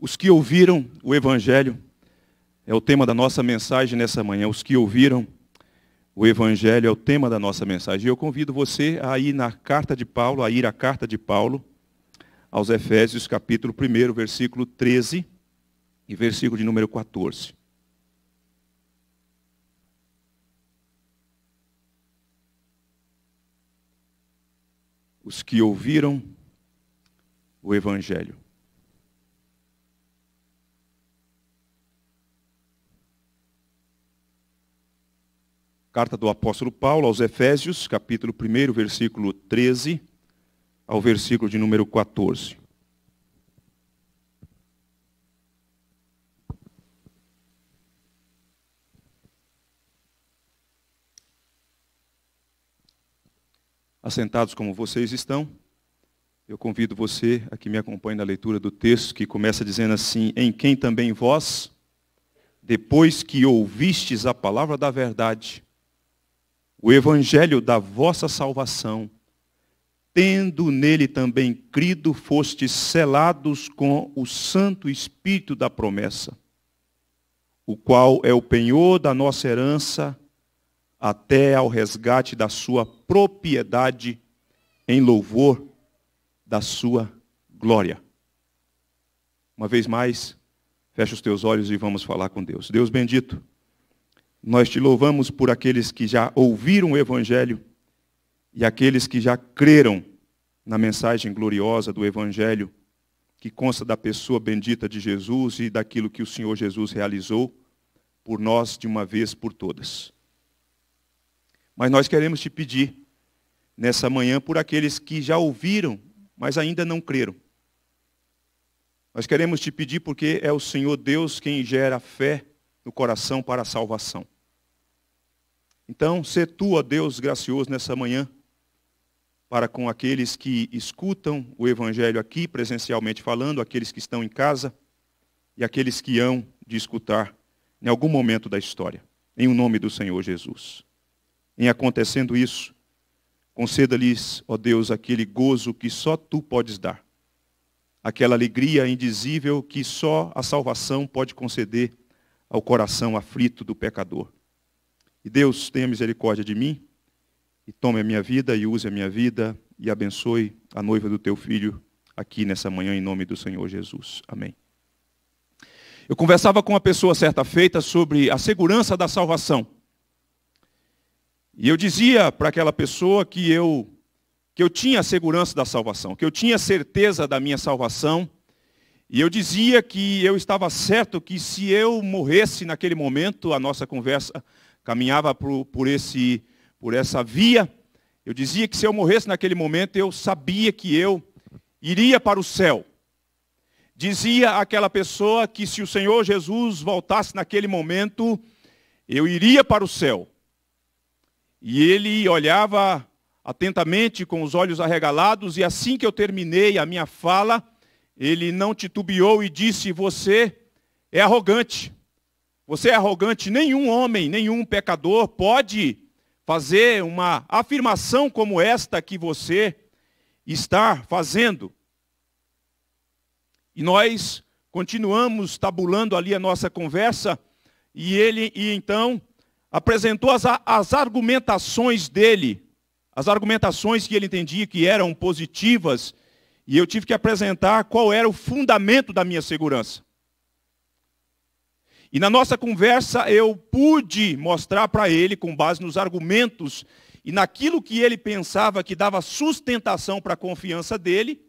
Os que ouviram o Evangelho, é o tema da nossa mensagem nessa manhã. Os que ouviram o Evangelho é o tema da nossa mensagem. e Eu convido você a ir na carta de Paulo, a ir à carta de Paulo, aos Efésios, capítulo 1, versículo 13 e versículo de número 14. Os que ouviram o Evangelho. Carta do apóstolo Paulo aos Efésios, capítulo 1, versículo 13 ao versículo de número 14. Assentados como vocês estão, eu convido você a que me acompanhe na leitura do texto que começa dizendo assim: Em quem também vós, depois que ouvistes a palavra da verdade, o evangelho da vossa salvação, tendo nele também crido, fostes selados com o Santo Espírito da promessa, o qual é o penhor da nossa herança até ao resgate da sua propriedade em louvor da sua glória. Uma vez mais, fecha os teus olhos e vamos falar com Deus. Deus bendito. Nós te louvamos por aqueles que já ouviram o Evangelho e aqueles que já creram na mensagem gloriosa do Evangelho, que consta da pessoa bendita de Jesus e daquilo que o Senhor Jesus realizou por nós de uma vez por todas. Mas nós queremos te pedir, nessa manhã, por aqueles que já ouviram, mas ainda não creram. Nós queremos te pedir porque é o Senhor Deus quem gera fé no coração para a salvação. Então, se tu, ó Deus gracioso, nessa manhã, para com aqueles que escutam o Evangelho aqui, presencialmente falando, aqueles que estão em casa e aqueles que hão de escutar em algum momento da história, em o nome do Senhor Jesus. Em acontecendo isso, conceda-lhes, ó Deus, aquele gozo que só tu podes dar, aquela alegria indizível que só a salvação pode conceder ao coração aflito do pecador. E Deus, tenha misericórdia de mim, e tome a minha vida, e use a minha vida, e abençoe a noiva do teu filho aqui nessa manhã, em nome do Senhor Jesus. Amém. Eu conversava com uma pessoa certa feita sobre a segurança da salvação. E eu dizia para aquela pessoa que eu que eu tinha a segurança da salvação, que eu tinha certeza da minha salvação e eu dizia que eu estava certo que se eu morresse naquele momento, a nossa conversa caminhava por, por, esse, por essa via. Eu dizia que se eu morresse naquele momento, eu sabia que eu iria para o céu. Dizia aquela pessoa que se o Senhor Jesus voltasse naquele momento, eu iria para o céu. E ele olhava atentamente com os olhos arregalados, e assim que eu terminei a minha fala, ele não titubeou e disse: Você é arrogante. Você é arrogante. Nenhum homem, nenhum pecador pode fazer uma afirmação como esta que você está fazendo. E nós continuamos tabulando ali a nossa conversa, e ele e então apresentou as, as argumentações dele, as argumentações que ele entendia que eram positivas e eu tive que apresentar qual era o fundamento da minha segurança. E na nossa conversa eu pude mostrar para ele, com base nos argumentos e naquilo que ele pensava que dava sustentação para a confiança dele,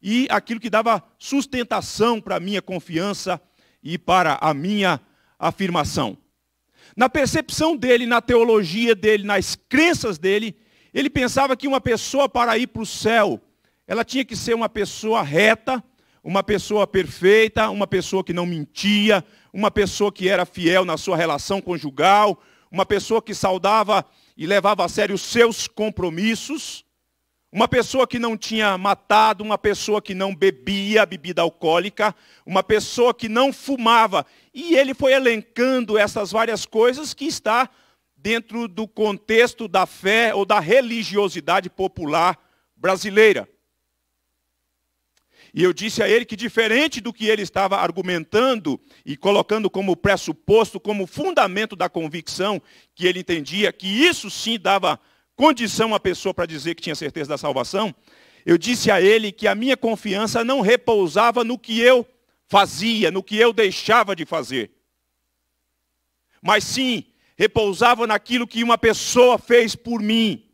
e aquilo que dava sustentação para a minha confiança e para a minha afirmação. Na percepção dele, na teologia dele, nas crenças dele, ele pensava que uma pessoa para ir para o céu ela tinha que ser uma pessoa reta, uma pessoa perfeita, uma pessoa que não mentia, uma pessoa que era fiel na sua relação conjugal, uma pessoa que saudava e levava a sério os seus compromissos, uma pessoa que não tinha matado, uma pessoa que não bebia bebida alcoólica, uma pessoa que não fumava. E ele foi elencando essas várias coisas que está dentro do contexto da fé ou da religiosidade popular brasileira. E eu disse a ele que, diferente do que ele estava argumentando e colocando como pressuposto, como fundamento da convicção, que ele entendia que isso sim dava condição à pessoa para dizer que tinha certeza da salvação, eu disse a ele que a minha confiança não repousava no que eu fazia, no que eu deixava de fazer, mas sim repousava naquilo que uma pessoa fez por mim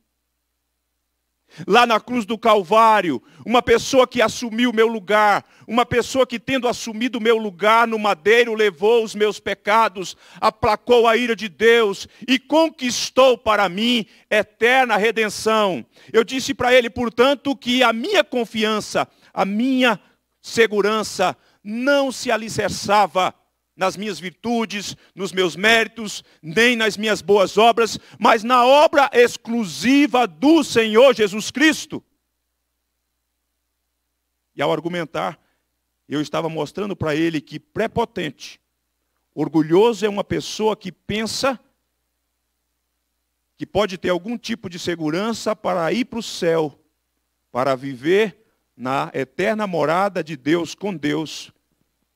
lá na cruz do Calvário, uma pessoa que assumiu o meu lugar, uma pessoa que, tendo assumido o meu lugar no madeiro, levou os meus pecados, aplacou a ira de Deus e conquistou para mim eterna redenção. Eu disse para ele, portanto, que a minha confiança, a minha segurança não se alicerçava nas minhas virtudes, nos meus méritos, nem nas minhas boas obras, mas na obra exclusiva do Senhor Jesus Cristo. E ao argumentar, eu estava mostrando para ele que prepotente, orgulhoso é uma pessoa que pensa que pode ter algum tipo de segurança para ir para o céu, para viver na eterna morada de Deus com Deus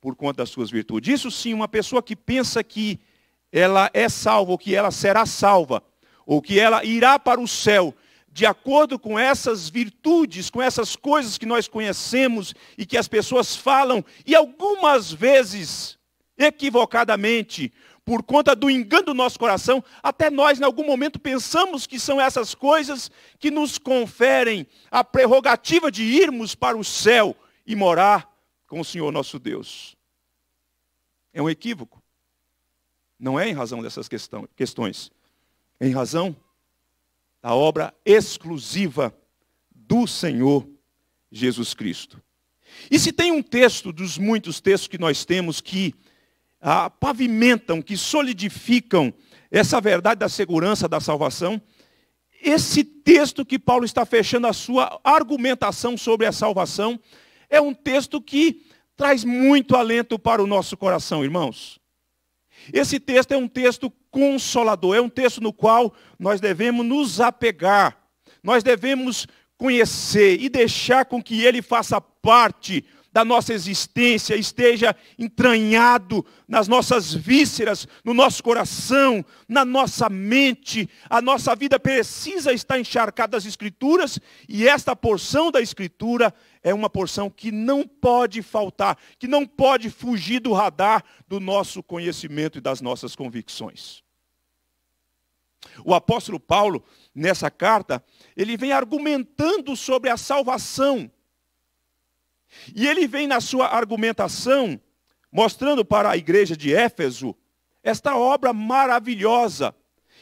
por conta das suas virtudes. Isso sim, uma pessoa que pensa que ela é salva, ou que ela será salva, ou que ela irá para o céu, de acordo com essas virtudes, com essas coisas que nós conhecemos e que as pessoas falam, e algumas vezes, equivocadamente, por conta do engano do nosso coração, até nós, em algum momento, pensamos que são essas coisas que nos conferem a prerrogativa de irmos para o céu e morar com o Senhor nosso Deus. É um equívoco. Não é em razão dessas questões. É em razão da obra exclusiva do Senhor Jesus Cristo. E se tem um texto dos muitos textos que nós temos que ah, pavimentam, que solidificam essa verdade da segurança da salvação, esse texto que Paulo está fechando a sua argumentação sobre a salvação é um texto que traz muito alento para o nosso coração, irmãos. Esse texto é um texto consolador, é um texto no qual nós devemos nos apegar, nós devemos conhecer e deixar com que ele faça parte da nossa existência esteja entranhado nas nossas vísceras, no nosso coração, na nossa mente. A nossa vida precisa estar encharcada das Escrituras e esta porção da Escritura é uma porção que não pode faltar, que não pode fugir do radar do nosso conhecimento e das nossas convicções. O apóstolo Paulo, nessa carta, ele vem argumentando sobre a salvação e ele vem na sua argumentação, mostrando para a igreja de Éfeso esta obra maravilhosa.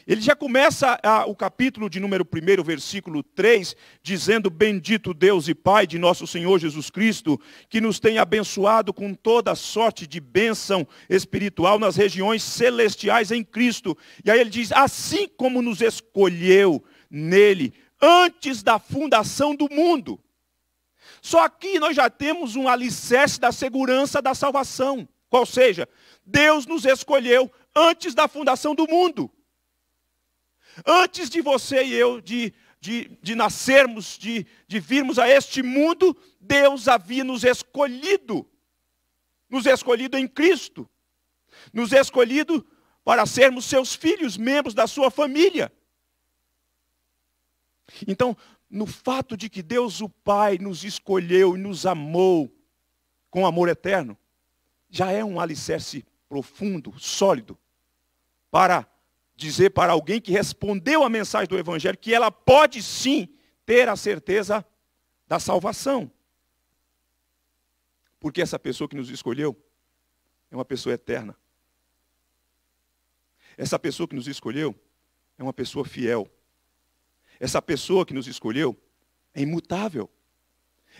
Ele já começa a, o capítulo de número 1, versículo 3, dizendo: Bendito Deus e Pai de nosso Senhor Jesus Cristo, que nos tem abençoado com toda sorte de bênção espiritual nas regiões celestiais em Cristo. E aí ele diz: Assim como nos escolheu nele antes da fundação do mundo só aqui nós já temos um alicerce da segurança da salvação. Qual seja, Deus nos escolheu antes da fundação do mundo. Antes de você e eu, de, de, de nascermos, de, de virmos a este mundo, Deus havia nos escolhido. Nos escolhido em Cristo. Nos escolhido para sermos seus filhos, membros da sua família. Então, no fato de que Deus o Pai nos escolheu e nos amou com amor eterno, já é um alicerce profundo, sólido, para dizer para alguém que respondeu à mensagem do Evangelho que ela pode sim ter a certeza da salvação. Porque essa pessoa que nos escolheu é uma pessoa eterna. Essa pessoa que nos escolheu é uma pessoa fiel. Essa pessoa que nos escolheu é imutável.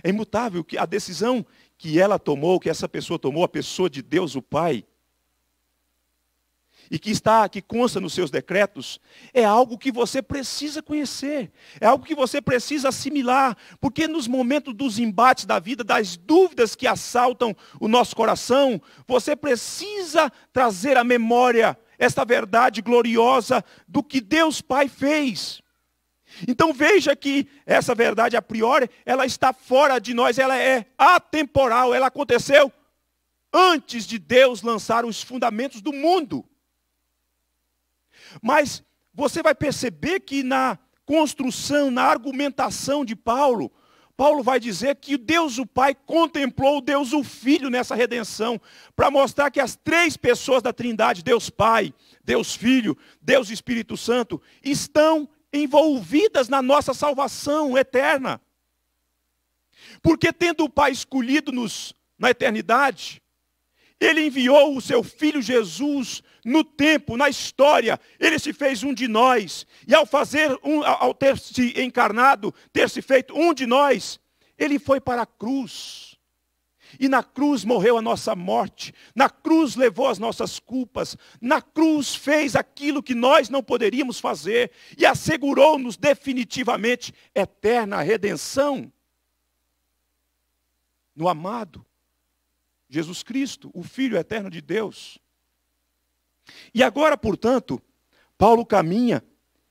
É imutável que a decisão que ela tomou, que essa pessoa tomou, a pessoa de Deus, o Pai, e que está, que consta nos seus decretos, é algo que você precisa conhecer, é algo que você precisa assimilar, porque nos momentos dos embates da vida, das dúvidas que assaltam o nosso coração, você precisa trazer à memória esta verdade gloriosa do que Deus Pai fez. Então veja que essa verdade a priori, ela está fora de nós, ela é atemporal, ela aconteceu antes de Deus lançar os fundamentos do mundo. Mas você vai perceber que na construção, na argumentação de Paulo, Paulo vai dizer que Deus o Pai contemplou Deus o Filho nessa redenção, para mostrar que as três pessoas da Trindade, Deus Pai, Deus Filho, Deus Espírito Santo, estão envolvidas na nossa salvação eterna. Porque, tendo o Pai escolhido-nos na eternidade, Ele enviou o seu Filho Jesus no tempo, na história, ele se fez um de nós. E ao fazer um, ao ter se encarnado, ter se feito um de nós, ele foi para a cruz e na cruz morreu a nossa morte, na cruz levou as nossas culpas, na cruz fez aquilo que nós não poderíamos fazer e assegurou-nos definitivamente eterna redenção. No amado Jesus Cristo, o Filho eterno de Deus. E agora, portanto, Paulo caminha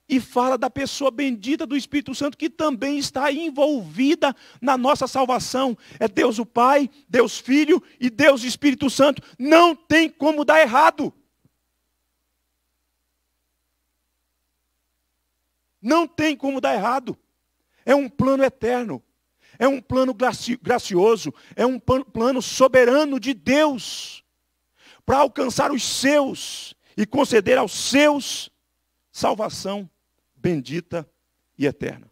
e fala da pessoa bendita do Espírito Santo que também está envolvida na nossa salvação. É Deus o Pai, Deus Filho e Deus Espírito Santo. Não tem como dar errado. Não tem como dar errado. É um plano eterno. É um plano gracioso, é um plano soberano de Deus para alcançar os seus e conceder aos seus salvação bendita e eterna.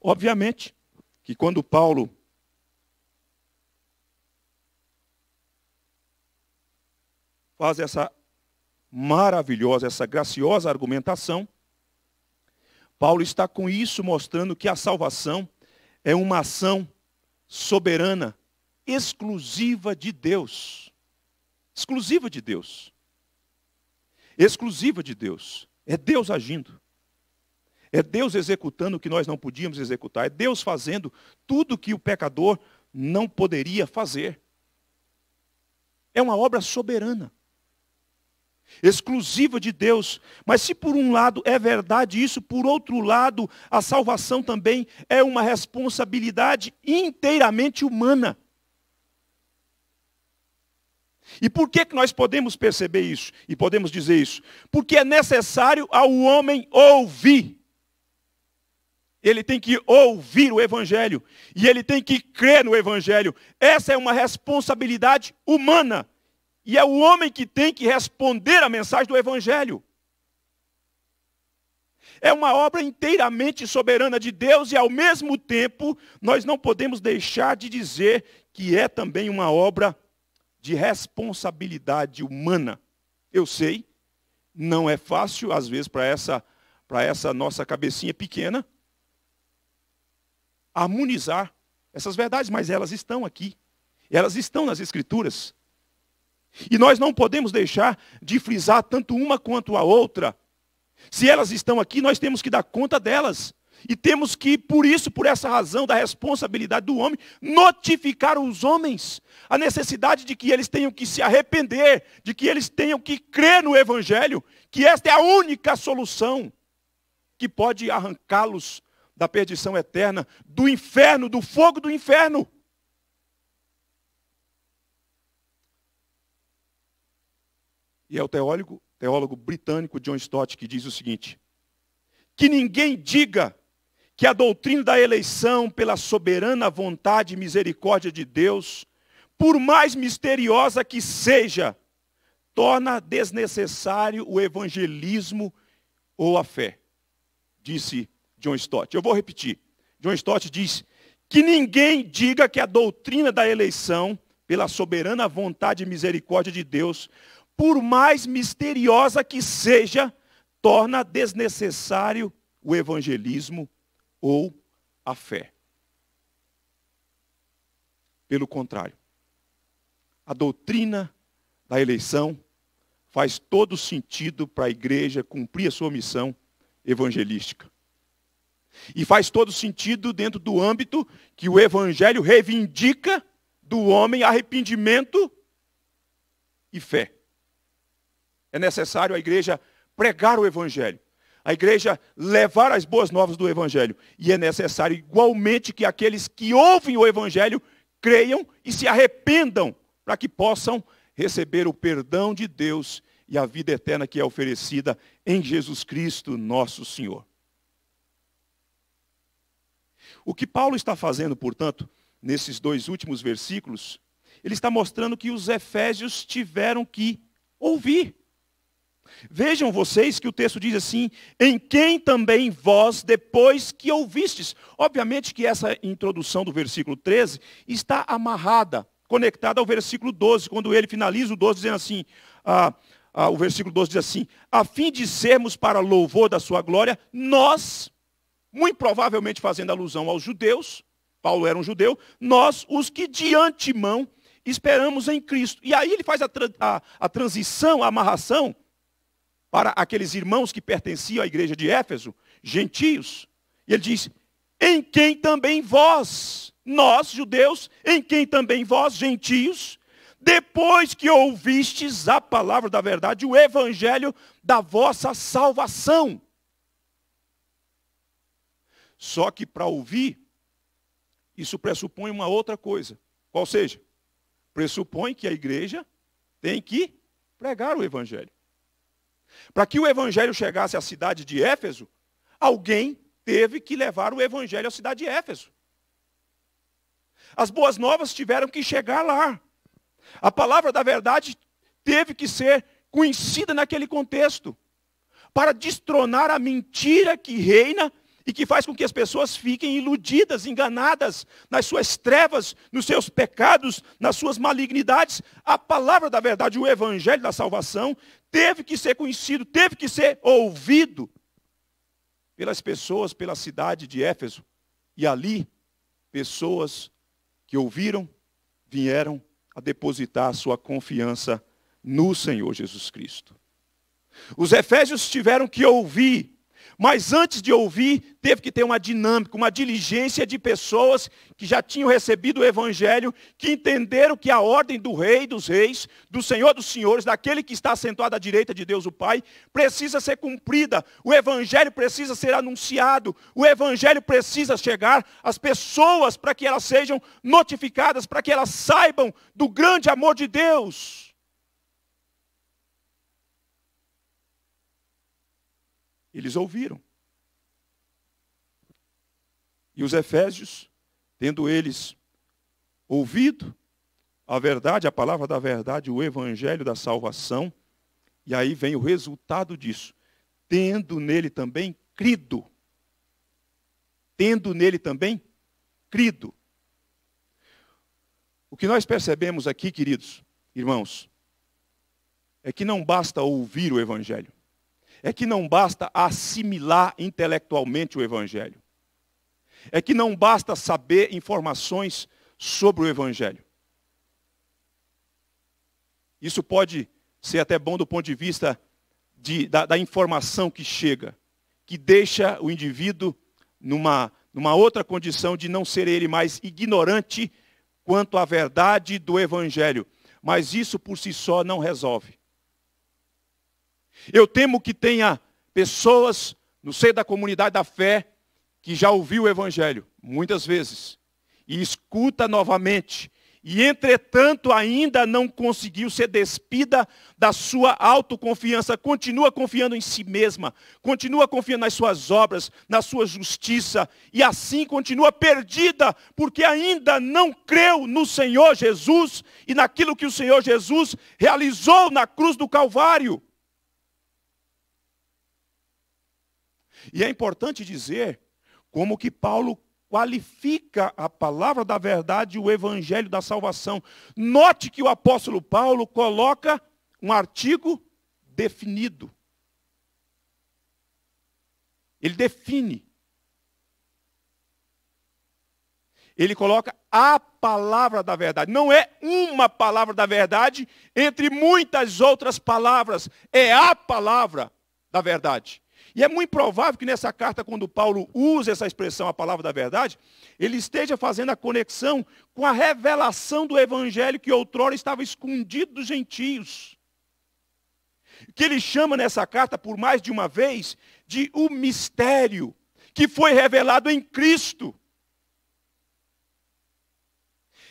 Obviamente que quando Paulo faz essa maravilhosa, essa graciosa argumentação, Paulo está com isso mostrando que a salvação é uma ação soberana, exclusiva de Deus. Exclusiva de Deus. Exclusiva de Deus. É Deus agindo. É Deus executando o que nós não podíamos executar. É Deus fazendo tudo que o pecador não poderia fazer. É uma obra soberana, exclusiva de Deus. Mas se por um lado é verdade isso, por outro lado, a salvação também é uma responsabilidade inteiramente humana. E por que, que nós podemos perceber isso e podemos dizer isso? Porque é necessário ao homem ouvir. Ele tem que ouvir o Evangelho e ele tem que crer no Evangelho. Essa é uma responsabilidade humana. E é o homem que tem que responder à mensagem do Evangelho. É uma obra inteiramente soberana de Deus e, ao mesmo tempo, nós não podemos deixar de dizer que é também uma obra de responsabilidade humana. Eu sei, não é fácil, às vezes, para essa, essa nossa cabecinha pequena, harmonizar essas verdades, mas elas estão aqui. Elas estão nas Escrituras. E nós não podemos deixar de frisar tanto uma quanto a outra. Se elas estão aqui, nós temos que dar conta delas. E temos que, por isso, por essa razão da responsabilidade do homem, notificar os homens a necessidade de que eles tenham que se arrepender, de que eles tenham que crer no Evangelho, que esta é a única solução que pode arrancá-los da perdição eterna, do inferno, do fogo do inferno. E é o teólogo, teólogo britânico John Stott que diz o seguinte: que ninguém diga que a doutrina da eleição pela soberana vontade e misericórdia de Deus, por mais misteriosa que seja, torna desnecessário o evangelismo ou a fé, disse John Stott. Eu vou repetir. John Stott diz que ninguém diga que a doutrina da eleição pela soberana vontade e misericórdia de Deus, por mais misteriosa que seja, torna desnecessário o evangelismo ou a fé. Pelo contrário, a doutrina da eleição faz todo sentido para a igreja cumprir a sua missão evangelística. E faz todo sentido dentro do âmbito que o evangelho reivindica do homem arrependimento e fé. É necessário a igreja pregar o evangelho a igreja levar as boas novas do Evangelho. E é necessário igualmente que aqueles que ouvem o Evangelho creiam e se arrependam para que possam receber o perdão de Deus e a vida eterna que é oferecida em Jesus Cristo, nosso Senhor. O que Paulo está fazendo, portanto, nesses dois últimos versículos, ele está mostrando que os efésios tiveram que ouvir. Vejam vocês que o texto diz assim: em quem também vós depois que ouvistes. Obviamente que essa introdução do versículo 13 está amarrada, conectada ao versículo 12, quando ele finaliza o 12 dizendo assim: ah, ah, o versículo 12 diz assim: a fim de sermos para louvor da sua glória, nós, muito provavelmente fazendo alusão aos judeus, Paulo era um judeu, nós, os que de antemão esperamos em Cristo. E aí ele faz a, tra a, a transição, a amarração para aqueles irmãos que pertenciam à igreja de Éfeso, gentios. E ele diz: em quem também vós, nós judeus, em quem também vós, gentios, depois que ouvistes a palavra da verdade, o evangelho da vossa salvação. Só que para ouvir, isso pressupõe uma outra coisa. ou seja? Pressupõe que a igreja tem que pregar o evangelho. Para que o evangelho chegasse à cidade de Éfeso, alguém teve que levar o evangelho à cidade de Éfeso. As boas novas tiveram que chegar lá. A palavra da verdade teve que ser conhecida naquele contexto, para destronar a mentira que reina e que faz com que as pessoas fiquem iludidas, enganadas nas suas trevas, nos seus pecados, nas suas malignidades. A palavra da verdade, o evangelho da salvação, teve que ser conhecido, teve que ser ouvido pelas pessoas, pela cidade de Éfeso. E ali, pessoas que ouviram vieram a depositar sua confiança no Senhor Jesus Cristo. Os efésios tiveram que ouvir mas antes de ouvir, teve que ter uma dinâmica, uma diligência de pessoas que já tinham recebido o Evangelho, que entenderam que a ordem do Rei dos Reis, do Senhor dos Senhores, daquele que está acentuado à direita de Deus o Pai, precisa ser cumprida. O Evangelho precisa ser anunciado. O Evangelho precisa chegar às pessoas para que elas sejam notificadas, para que elas saibam do grande amor de Deus. Eles ouviram. E os Efésios, tendo eles ouvido a verdade, a palavra da verdade, o evangelho da salvação, e aí vem o resultado disso, tendo nele também crido. Tendo nele também crido. O que nós percebemos aqui, queridos, irmãos, é que não basta ouvir o evangelho é que não basta assimilar intelectualmente o Evangelho. É que não basta saber informações sobre o Evangelho. Isso pode ser até bom do ponto de vista de, da, da, informação que chega, que deixa o indivíduo numa, numa outra condição de não ser ele mais ignorante quanto à verdade do Evangelho. Mas isso por si só não resolve. Eu temo que tenha pessoas no seio da comunidade da fé que já ouviu o evangelho muitas vezes e escuta novamente e entretanto ainda não conseguiu ser despida da sua autoconfiança, continua confiando em si mesma, continua confiando nas suas obras, na sua justiça, e assim continua perdida, porque ainda não creu no Senhor Jesus e naquilo que o Senhor Jesus realizou na cruz do Calvário. E é importante dizer como que Paulo qualifica a palavra da verdade e o evangelho da salvação. Note que o apóstolo Paulo coloca um artigo definido. Ele define. Ele coloca a palavra da verdade. Não é uma palavra da verdade entre muitas outras palavras. É a palavra da verdade. E é muito provável que nessa carta, quando Paulo usa essa expressão, a palavra da verdade, ele esteja fazendo a conexão com a revelação do evangelho que outrora estava escondido dos gentios. Que ele chama nessa carta, por mais de uma vez, de o mistério que foi revelado em Cristo.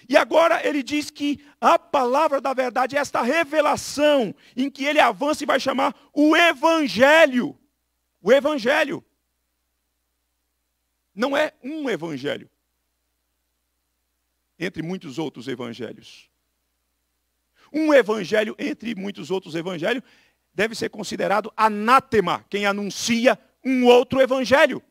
E agora ele diz que a palavra da verdade é esta revelação em que ele avança e vai chamar o evangelho o Evangelho. Não é um Evangelho, entre muitos outros Evangelhos. Um Evangelho, entre muitos outros Evangelhos, deve ser considerado anátema quem anuncia um outro Evangelho.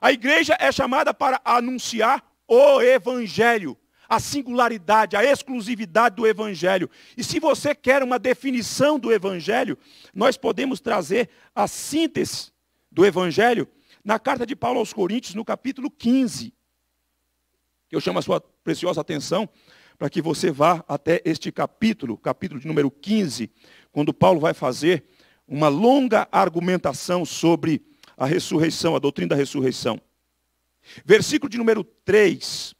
A igreja é chamada para anunciar o Evangelho a singularidade, a exclusividade do Evangelho. E se você quer uma definição do Evangelho, nós podemos trazer a síntese do Evangelho na carta de Paulo aos Coríntios, no capítulo 15. Eu chamo a sua preciosa atenção para que você vá até este capítulo, capítulo de número 15, quando Paulo vai fazer uma longa argumentação sobre a ressurreição, a doutrina da ressurreição. Versículo de número 3,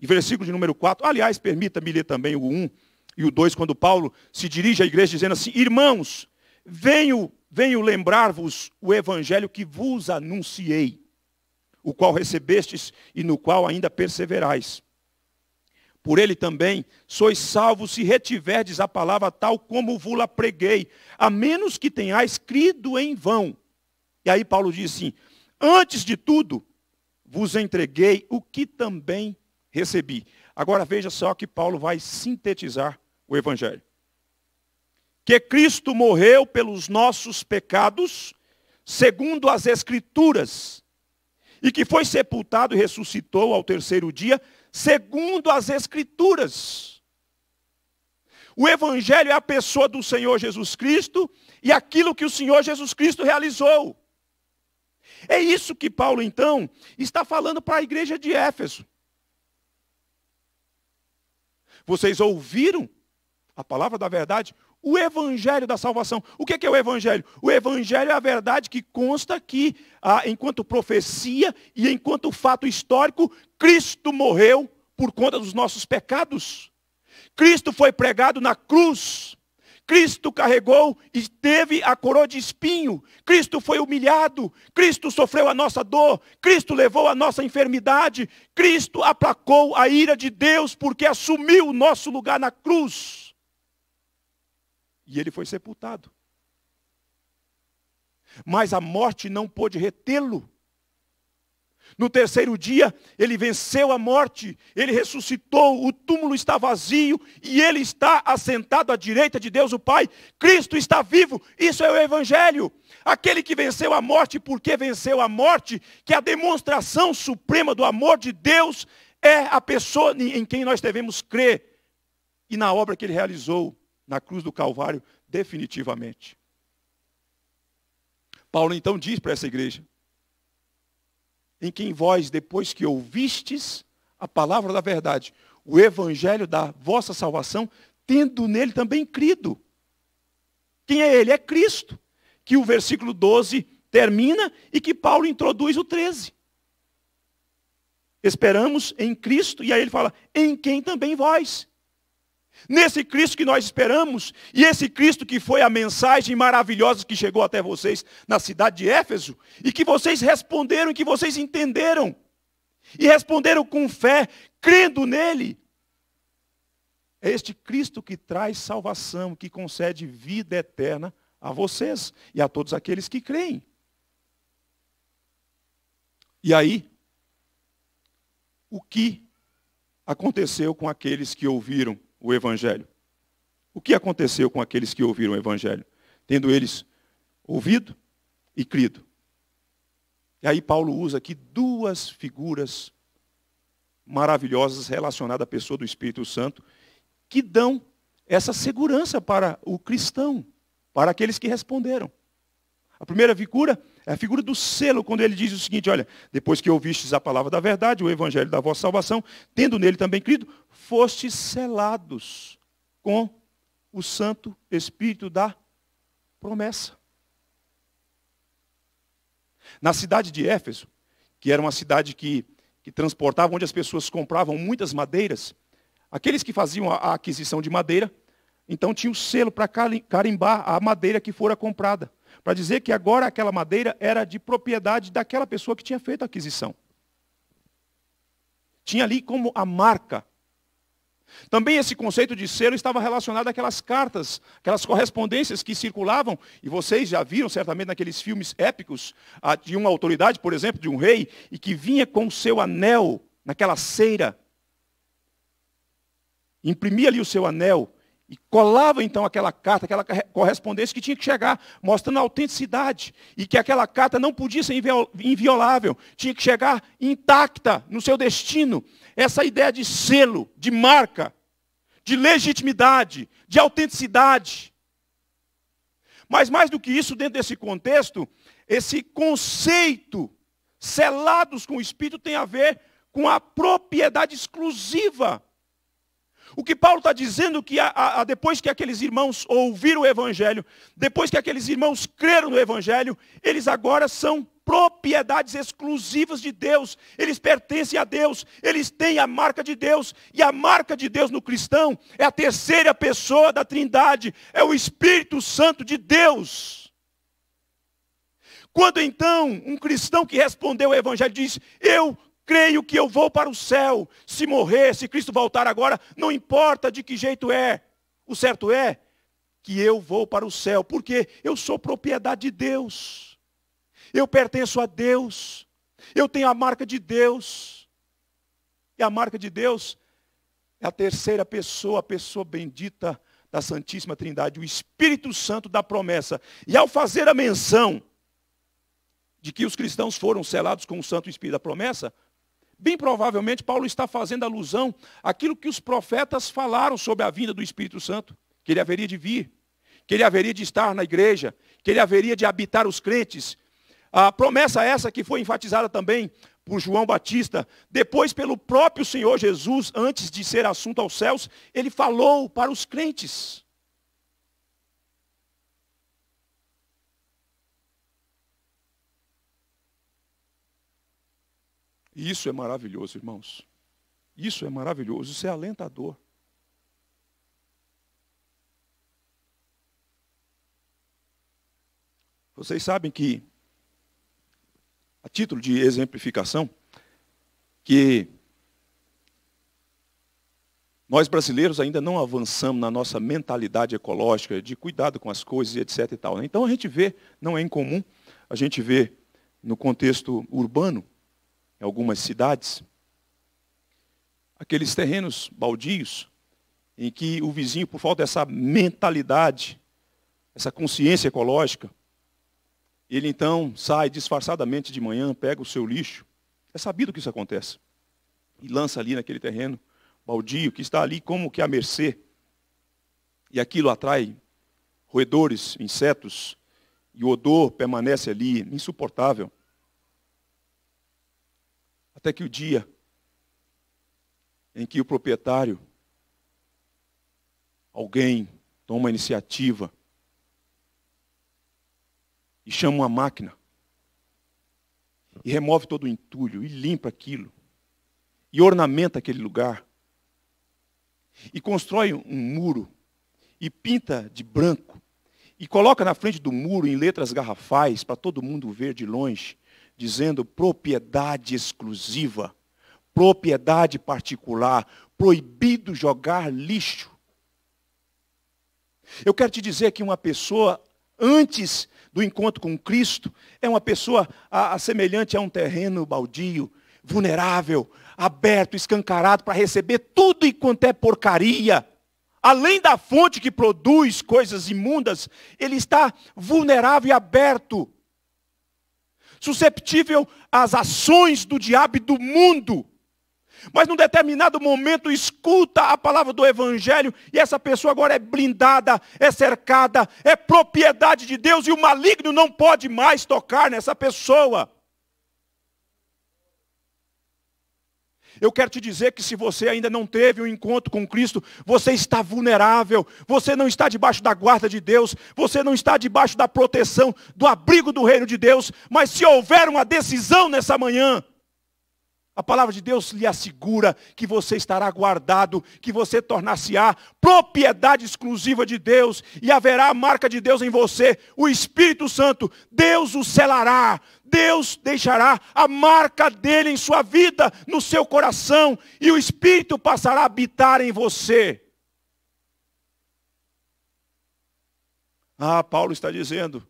e versículo de número 4. Aliás, permita-me ler também o 1 e o 2, quando Paulo se dirige à igreja dizendo assim: Irmãos, venho, venho lembrar-vos o evangelho que vos anunciei, o qual recebestes e no qual ainda perseverais. Por ele também sois salvos se retiverdes a palavra tal como vos-la preguei, a menos que tenhais crido em vão. E aí Paulo diz assim: Antes de tudo, vos entreguei o que também recebi. Agora veja só que Paulo vai sintetizar o Evangelho. Que Cristo morreu pelos nossos pecados, segundo as Escrituras, e que foi sepultado e ressuscitou ao terceiro dia, segundo as Escrituras. O Evangelho é a pessoa do Senhor Jesus Cristo e aquilo que o Senhor Jesus Cristo realizou. É isso que Paulo, então, está falando para a igreja de Éfeso. Vocês ouviram a palavra da verdade, o evangelho da salvação. O que é, que é o evangelho? O evangelho é a verdade que consta que, ah, enquanto profecia e enquanto fato histórico, Cristo morreu por conta dos nossos pecados. Cristo foi pregado na cruz Cristo carregou e teve a coroa de espinho. Cristo foi humilhado. Cristo sofreu a nossa dor. Cristo levou a nossa enfermidade. Cristo aplacou a ira de Deus porque assumiu o nosso lugar na cruz. E ele foi sepultado. Mas a morte não pôde retê-lo. No terceiro dia, ele venceu a morte, ele ressuscitou, o túmulo está vazio e ele está assentado à direita de Deus o Pai. Cristo está vivo, isso é o Evangelho. Aquele que venceu a morte, porque venceu a morte, que a demonstração suprema do amor de Deus é a pessoa em quem nós devemos crer e na obra que ele realizou na cruz do Calvário, definitivamente. Paulo então diz para essa igreja: em quem vós, depois que ouvistes a palavra da verdade, o evangelho da vossa salvação, tendo nele também crido. Quem é ele? É Cristo. Que o versículo 12 termina e que Paulo introduz o 13. Esperamos em Cristo, e aí ele fala, em quem também vós. Nesse Cristo que nós esperamos, e esse Cristo que foi a mensagem maravilhosa que chegou até vocês na cidade de Éfeso, e que vocês responderam, e que vocês entenderam, e responderam com fé, crendo nele. É este Cristo que traz salvação, que concede vida eterna a vocês e a todos aqueles que creem. E aí, o que aconteceu com aqueles que ouviram o Evangelho. O que aconteceu com aqueles que ouviram o Evangelho? Tendo eles ouvido e crido. E aí Paulo usa aqui duas figuras maravilhosas relacionadas à pessoa do Espírito Santo, que dão essa segurança para o cristão, para aqueles que responderam. A primeira figura é a figura do selo, quando ele diz o seguinte: olha, depois que ouvistes a palavra da verdade, o evangelho da vossa salvação, tendo nele também crido, fostes selados com o Santo Espírito da promessa. Na cidade de Éfeso, que era uma cidade que, que transportava, onde as pessoas compravam muitas madeiras, aqueles que faziam a, aquisição de madeira, então tinham um selo para carimbar a madeira que fora comprada para dizer que agora aquela madeira era de propriedade daquela pessoa que tinha feito a aquisição. Tinha ali como a marca. Também esse conceito de selo estava relacionado àquelas cartas, aquelas correspondências que circulavam, e vocês já viram certamente naqueles filmes épicos, de uma autoridade, por exemplo, de um rei, e que vinha com o seu anel naquela ceira imprimia ali o seu anel e colava então aquela carta, aquela correspondência que tinha que chegar, mostrando a autenticidade. E que aquela carta não podia ser inviolável, tinha que chegar intacta no seu destino. Essa ideia de selo, de marca, de legitimidade, de autenticidade. Mas mais do que isso, dentro desse contexto, esse conceito, selados com o Espírito, tem a ver com a propriedade exclusiva o que Paulo está dizendo que a, a, depois que aqueles irmãos ouviram o Evangelho, depois que aqueles irmãos creram no Evangelho, eles agora são propriedades exclusivas de Deus, eles pertencem a Deus, eles têm a marca de Deus, e a marca de Deus no cristão é a terceira pessoa da Trindade, é o Espírito Santo de Deus. Quando então um cristão que respondeu ao Evangelho diz: Eu creio que eu vou para o céu. Se morrer, se Cristo voltar agora, não importa de que jeito é. O certo é que eu vou para o céu, porque eu sou propriedade de Deus. Eu pertenço a Deus. Eu tenho a marca de Deus. E a marca de Deus é a terceira pessoa, a pessoa bendita da Santíssima Trindade, o Espírito Santo da promessa. E ao fazer a menção de que os cristãos foram selados com o Santo Espírito da promessa, Bem provavelmente, Paulo está fazendo alusão àquilo que os profetas falaram sobre a vinda do Espírito Santo, que ele haveria de vir, que ele haveria de estar na igreja, que ele haveria de habitar os crentes. A promessa é essa que foi enfatizada também por João Batista, depois pelo próprio Senhor Jesus, antes de ser assunto aos céus, ele falou para os crentes. E isso é maravilhoso, irmãos. Isso é maravilhoso, isso é alentador. Vocês sabem que, a título de exemplificação, que nós brasileiros ainda não avançamos na nossa mentalidade ecológica de cuidado com as coisas, etc. E tal. Né? Então a gente vê, não é incomum, a gente vê no contexto urbano, em algumas cidades, aqueles terrenos baldios em que o vizinho, por falta dessa mentalidade, essa consciência ecológica, ele então sai disfarçadamente de manhã, pega o seu lixo, é sabido que isso acontece, e lança ali naquele terreno baldio, que está ali como que à mercê, e aquilo atrai roedores, insetos, e o odor permanece ali insuportável até que o dia em que o proprietário, alguém, toma a iniciativa e chama uma máquina e remove todo o entulho e limpa aquilo e ornamenta aquele lugar e constrói um muro e pinta de branco e coloca na frente do muro em letras garrafais para todo mundo ver de longe dizendo propriedade exclusiva, propriedade particular, proibido jogar lixo. Eu quero te dizer que uma pessoa, antes do encontro com Cristo, é uma pessoa a, a semelhante a um terreno baldio, vulnerável, aberto, escancarado para receber tudo e quanto é porcaria. Além da fonte que produz coisas imundas, ele está vulnerável e aberto susceptível às ações do diabo e do mundo. Mas num determinado momento escuta a palavra do Evangelho e essa pessoa agora é blindada, é cercada, é propriedade de Deus e o maligno não pode mais tocar nessa pessoa. Eu quero te dizer que se você ainda não teve um encontro com Cristo, você está vulnerável, você não está debaixo da guarda de Deus, você não está debaixo da proteção, do abrigo do reino de Deus, mas se houver uma decisão nessa manhã, a palavra de Deus lhe assegura que você estará guardado, que você tornar-se-á propriedade exclusiva de Deus e haverá a marca de Deus em você, o Espírito Santo. Deus o selará, Deus deixará a marca dele em sua vida, no seu coração, e o Espírito passará a habitar em você. Ah, Paulo está dizendo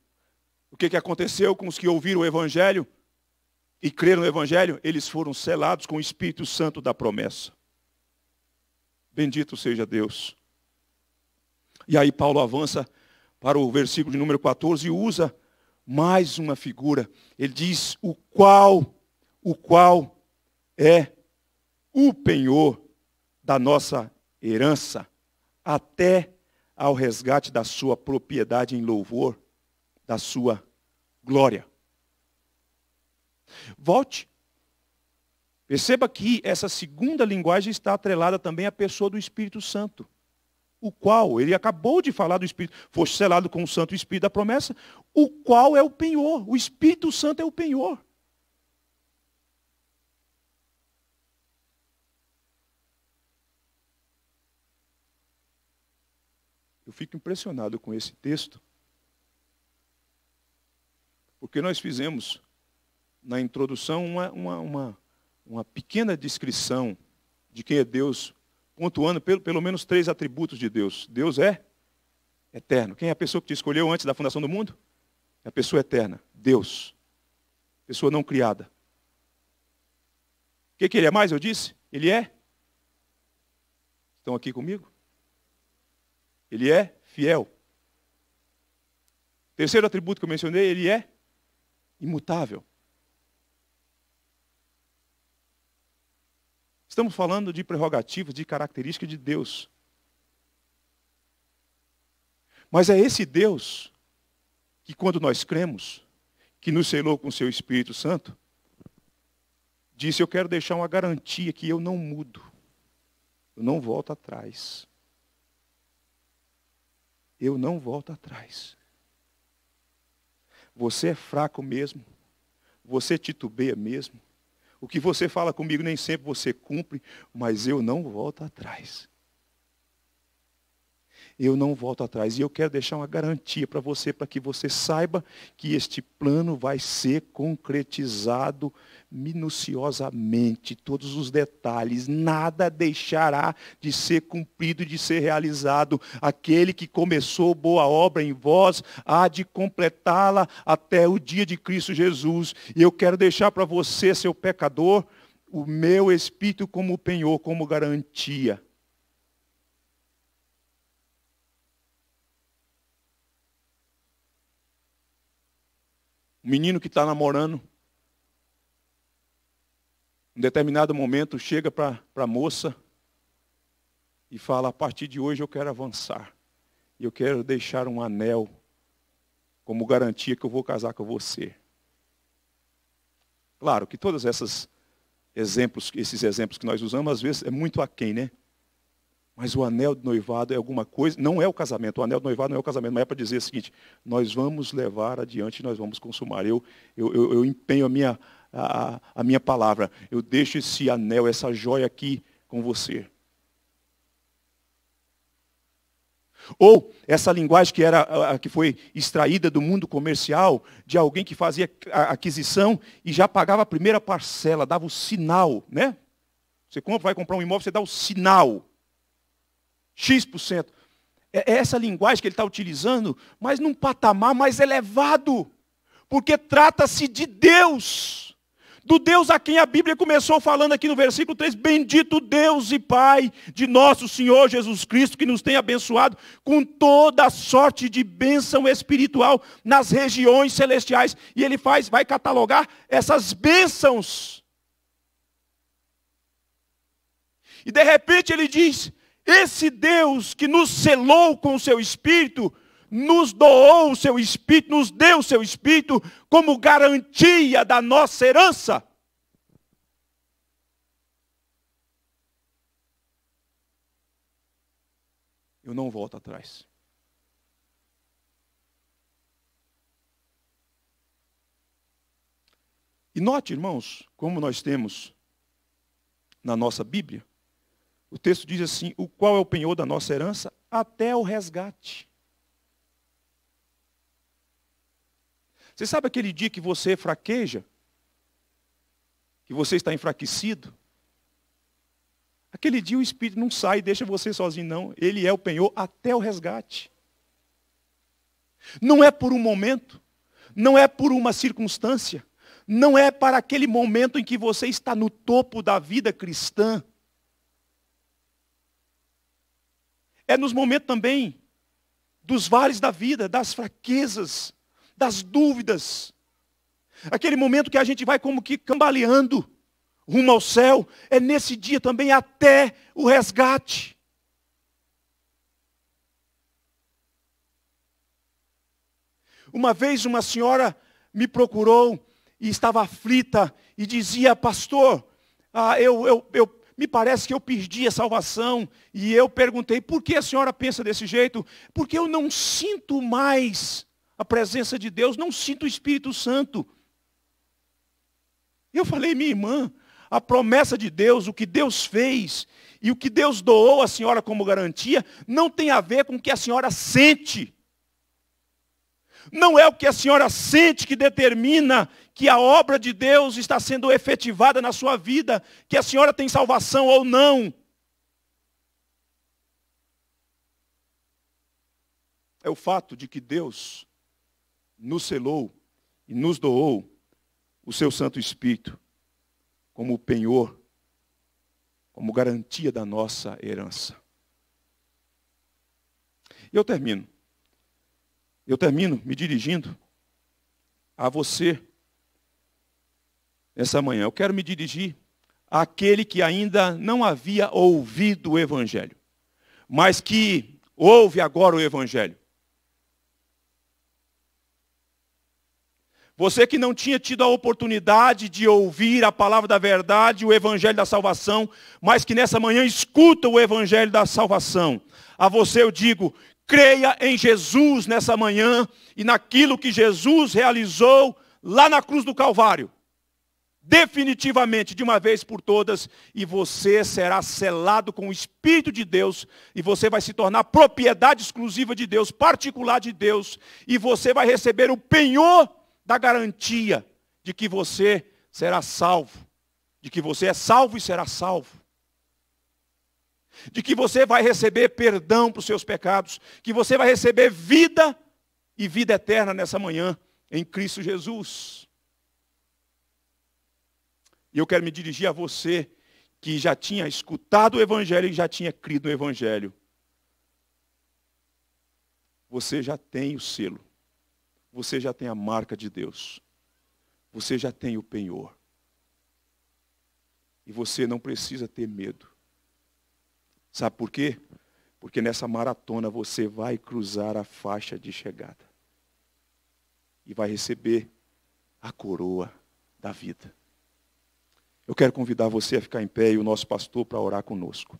o que aconteceu com os que ouviram o Evangelho e creram no Evangelho, eles foram selados com o Espírito Santo da promessa. Bendito seja Deus. E aí Paulo avança para o versículo de número 14 e usa mais uma figura. Ele diz o qual, o qual é o penhor da nossa herança até ao resgate da sua propriedade em louvor da sua glória. Volte. Perceba que essa segunda linguagem está atrelada também à pessoa do Espírito Santo, o qual, ele acabou de falar do Espírito, foi selado com o Santo Espírito da promessa, o qual é o penhor, o Espírito Santo é o penhor. Eu fico impressionado com esse texto, porque nós fizemos na introdução uma, uma, uma, uma pequena descrição de quem é Deus, pontuando pelo, pelo menos três atributos de Deus. Deus é eterno. Quem é a pessoa que te escolheu antes da fundação do mundo? É a pessoa eterna, Deus. Pessoa não criada. O que, que ele é mais, eu disse? Ele é? Estão aqui comigo? Ele é fiel. Terceiro atributo que eu mencionei, ele é imutável. Estamos falando de prerrogativas, de características de Deus. Mas é esse Deus que, quando nós cremos, que nos selou com seu Espírito Santo, disse: Eu quero deixar uma garantia que eu não mudo, eu não volto atrás. Eu não volto atrás. Você é fraco mesmo, você titubeia mesmo, o que você fala comigo nem sempre você cumpre, mas eu não volto atrás eu não volto atrás. E eu quero deixar uma garantia para você, para que você saiba que este plano vai ser concretizado minuciosamente, todos os detalhes, nada deixará de ser cumprido, de ser realizado. Aquele que começou boa obra em vós há de completá-la até o dia de Cristo Jesus. E eu quero deixar para você, seu pecador, o meu espírito como penhor, como garantia O menino que está namorando, em determinado momento, chega para a moça e fala: A partir de hoje eu quero avançar. eu quero deixar um anel como garantia que eu vou casar com você. Claro que todos esses exemplos que nós usamos, às vezes, é muito aquém, né? Mas o anel de noivado é alguma coisa, não é o casamento, o anel de noivado não é o casamento, mas é para dizer o seguinte, nós vamos levar adiante, nós vamos consumar. Eu, eu, eu, eu empenho a minha, a, a minha palavra, eu deixo esse anel, essa joia aqui com você. Ou essa linguagem que, era, que foi extraída do mundo comercial, de alguém que fazia a aquisição e já pagava a primeira parcela, dava o sinal, né? Você compra, vai comprar um imóvel, você dá o sinal. X%. É, é essa linguagem que ele está utilizando, mas num patamar mais elevado, porque trata-se de Deus do Deus a quem a Bíblia começou falando aqui no versículo 3, bendito Deus e Pai de nosso Senhor Jesus Cristo, que nos tem abençoado com toda sorte de bênção espiritual nas regiões celestiais. E ele faz, vai catalogar essas bênçãos. E de repente ele diz: esse Deus que nos selou com o seu Espírito, nos doou o seu Espírito, nos deu o seu Espírito como garantia da nossa herança. Eu não volto atrás. E note, irmãos, como nós temos na nossa Bíblia o texto diz assim: o qual é o penhor da nossa herança? Até o resgate. Você sabe aquele dia que você fraqueja? Que você está enfraquecido? Aquele dia o Espírito não sai e deixa você sozinho, não. Ele é o penhor até o resgate. Não é por um momento, não é por uma circunstância, não é para aquele momento em que você está no topo da vida cristã É nos momentos também dos vales da vida, das fraquezas, das dúvidas. Aquele momento que a gente vai como que cambaleando rumo ao céu, é nesse dia também até o resgate. Uma vez uma senhora me procurou e estava aflita e dizia, pastor, ah, eu, eu, eu, me parece que eu perdi a salvação. E eu perguntei, por que a senhora pensa desse jeito? Porque eu não sinto mais a presença de Deus, não sinto o Espírito Santo. Eu falei, minha irmã, a promessa de Deus, o que Deus fez e o que Deus doou à senhora como garantia, não tem a ver com o que a senhora sente. Não é o que a senhora sente que determina que a obra de Deus está sendo efetivada na sua vida, que a senhora tem salvação ou não. É o fato de que Deus nos selou e nos doou o seu Santo Espírito como penhor, como garantia da nossa herança. E eu termino. Eu termino me dirigindo a você nessa manhã. Eu quero me dirigir àquele que ainda não havia ouvido o Evangelho, mas que ouve agora o Evangelho. Você que não tinha tido a oportunidade de ouvir a palavra da verdade, o evangelho da salvação, mas que nessa manhã escuta o evangelho da salvação. A você eu digo, creia em Jesus nessa manhã e naquilo que Jesus realizou lá na cruz do Calvário definitivamente, de uma vez por todas, e você será selado com o Espírito de Deus, e você vai se tornar propriedade exclusiva de Deus, particular de Deus, e você vai receber o penhor da garantia de que você será salvo, de que você é salvo e será salvo. De que você vai receber perdão para os seus pecados, que você vai receber vida e vida eterna nessa manhã em Cristo Jesus. E eu quero me dirigir a você que já tinha escutado o Evangelho e já tinha crido no Evangelho. Você já tem o selo. Você já tem a marca de Deus. Você já tem o penhor. E você não precisa ter medo. Sabe por quê? Porque nessa maratona você vai cruzar a faixa de chegada. E vai receber a coroa da vida. Eu quero convidar você a ficar em pé e o nosso pastor para orar conosco.